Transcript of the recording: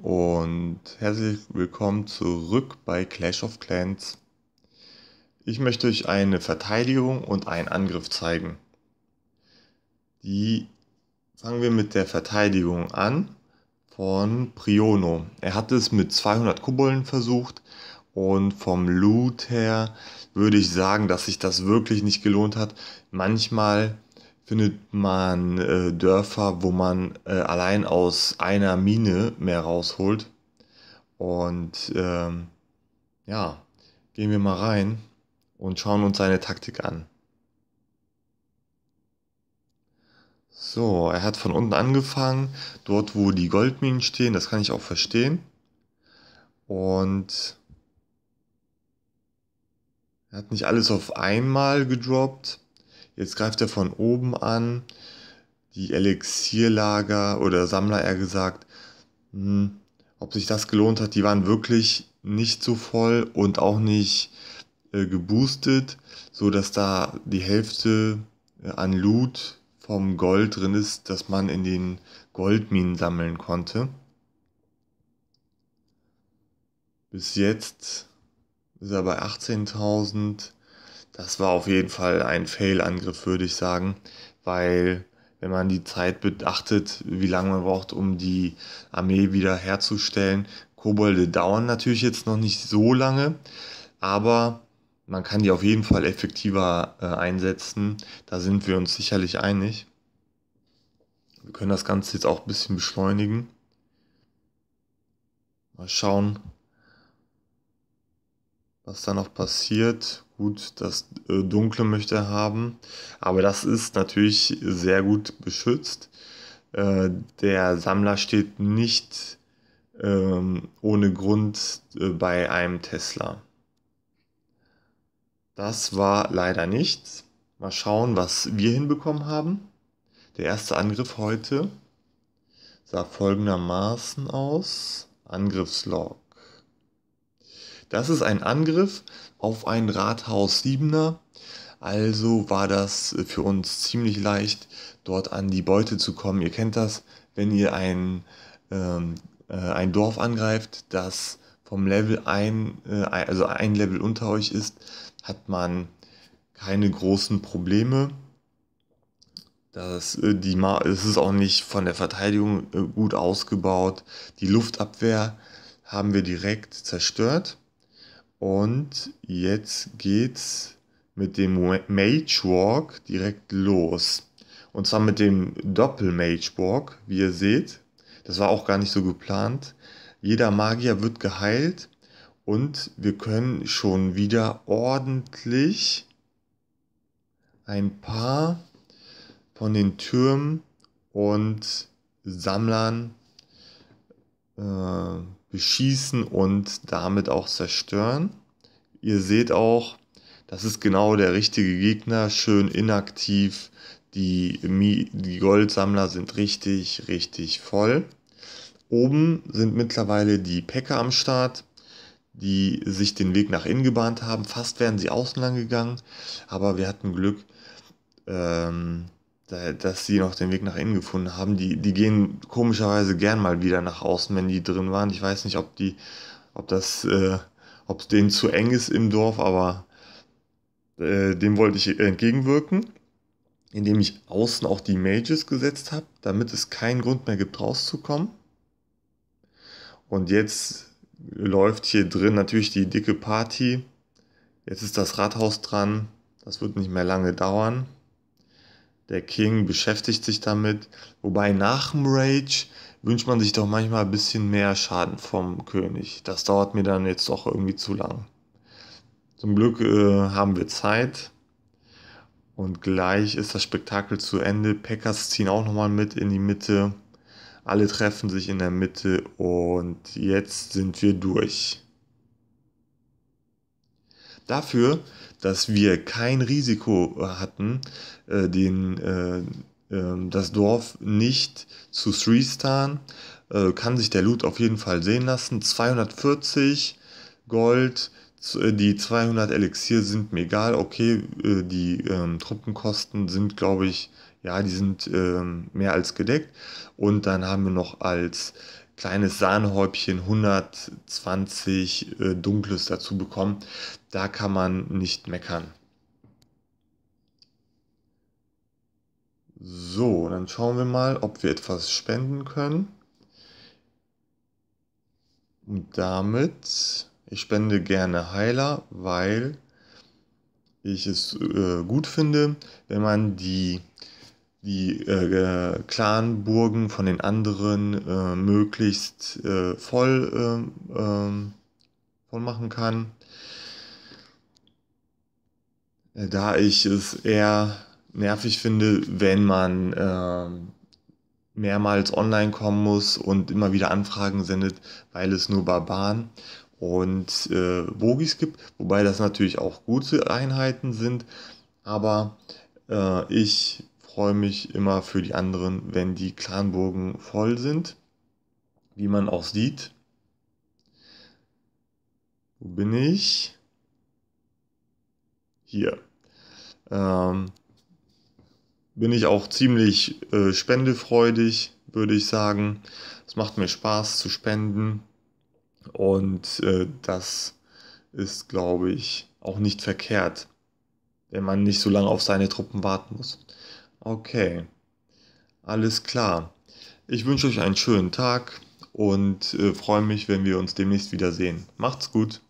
und herzlich willkommen zurück bei Clash of Clans. Ich möchte euch eine Verteidigung und einen Angriff zeigen. Die fangen wir mit der Verteidigung an von Priono. Er hat es mit 200 Kobolden versucht und vom Loot her würde ich sagen, dass sich das wirklich nicht gelohnt hat. Manchmal findet man äh, Dörfer, wo man äh, allein aus einer Mine mehr rausholt. Und ähm, ja, gehen wir mal rein und schauen uns seine Taktik an. So, er hat von unten angefangen, dort wo die Goldminen stehen, das kann ich auch verstehen. Und er hat nicht alles auf einmal gedroppt, Jetzt greift er von oben an. Die Elixierlager oder Sammler eher gesagt, mh, hm, ob sich das gelohnt hat, die waren wirklich nicht so voll und auch nicht äh, geboostet, so dass da die Hälfte äh, an Loot vom Gold drin ist, das man in den Goldminen sammeln konnte. Bis jetzt ist er bei 18.000 das war auf jeden Fall ein Fail-Angriff, würde ich sagen, weil wenn man die Zeit beachtet, wie lange man braucht, um die Armee wieder herzustellen. Kobolde dauern natürlich jetzt noch nicht so lange, aber man kann die auf jeden Fall effektiver äh, einsetzen. Da sind wir uns sicherlich einig. Wir können das Ganze jetzt auch ein bisschen beschleunigen. Mal schauen, was da noch passiert. Gut, das äh, Dunkle möchte er haben, aber das ist natürlich sehr gut beschützt. Äh, der Sammler steht nicht ähm, ohne Grund äh, bei einem Tesla. Das war leider nichts. Mal schauen, was wir hinbekommen haben. Der erste Angriff heute sah folgendermaßen aus. Angriffslog. Das ist ein Angriff auf ein Rathaus 7er. Also war das für uns ziemlich leicht, dort an die Beute zu kommen. Ihr kennt das, wenn ihr ein, ähm, äh, ein Dorf angreift, das vom Level ein, äh, also ein Level unter euch ist, hat man keine großen Probleme. Das, äh, die Ma es ist auch nicht von der Verteidigung äh, gut ausgebaut. Die Luftabwehr haben wir direkt zerstört. Und jetzt geht's mit dem Mage Walk direkt los. Und zwar mit dem Doppel Mage Walk, wie ihr seht. Das war auch gar nicht so geplant. Jeder Magier wird geheilt und wir können schon wieder ordentlich ein paar von den Türmen und Sammlern äh, beschießen und damit auch zerstören. Ihr seht auch, das ist genau der richtige Gegner, schön inaktiv. Die, die Goldsammler sind richtig, richtig voll. Oben sind mittlerweile die Päcker am Start, die sich den Weg nach innen gebahnt haben. Fast wären sie außen lang gegangen, aber wir hatten Glück. Ähm, dass sie noch den Weg nach innen gefunden haben. Die, die gehen komischerweise gern mal wieder nach außen, wenn die drin waren. Ich weiß nicht, ob die, ob das, äh, ob es denen zu eng ist im Dorf, aber äh, dem wollte ich entgegenwirken, indem ich außen auch die Mages gesetzt habe, damit es keinen Grund mehr gibt, rauszukommen. Und jetzt läuft hier drin natürlich die dicke Party. Jetzt ist das Rathaus dran. Das wird nicht mehr lange dauern der King beschäftigt sich damit. Wobei nach dem Rage wünscht man sich doch manchmal ein bisschen mehr Schaden vom König. Das dauert mir dann jetzt doch irgendwie zu lang. Zum Glück äh, haben wir Zeit. Und gleich ist das Spektakel zu Ende. Packers ziehen auch nochmal mit in die Mitte. Alle treffen sich in der Mitte und jetzt sind wir durch. Dafür, dass wir kein Risiko äh, hatten, äh, den, äh, ähm, das Dorf nicht zu Sristan, äh, kann sich der Loot auf jeden Fall sehen lassen. 240 Gold, äh, die 200 Elixier sind mir egal. Okay, äh, die ähm, Truppenkosten sind, glaube ich, ja, die sind ähm, mehr als gedeckt. Und dann haben wir noch als kleines Sahnehäubchen 120 äh, Dunkles dazu bekommen. Da kann man nicht meckern. So, dann schauen wir mal, ob wir etwas spenden können. Und damit, ich spende gerne Heiler, weil ich es äh, gut finde, wenn man die die äh, äh, Clanburgen von den anderen äh, möglichst äh, voll, ähm, ähm, voll machen kann. Äh, da ich es eher nervig finde, wenn man ähm, mehrmals online kommen muss und immer wieder Anfragen sendet, weil es nur Barbaren und äh, Bogis gibt, wobei das natürlich auch gute Einheiten sind, aber äh, ich freue mich immer für die anderen, wenn die Clanburgen voll sind, wie man auch sieht. Wo bin ich? Hier. Ähm, bin ich auch ziemlich äh, spendefreudig, würde ich sagen. Es macht mir Spaß zu spenden und äh, das ist, glaube ich, auch nicht verkehrt, wenn man nicht so lange auf seine Truppen warten muss. Okay, alles klar. Ich wünsche euch einen schönen Tag und äh, freue mich, wenn wir uns demnächst wiedersehen. Macht's gut.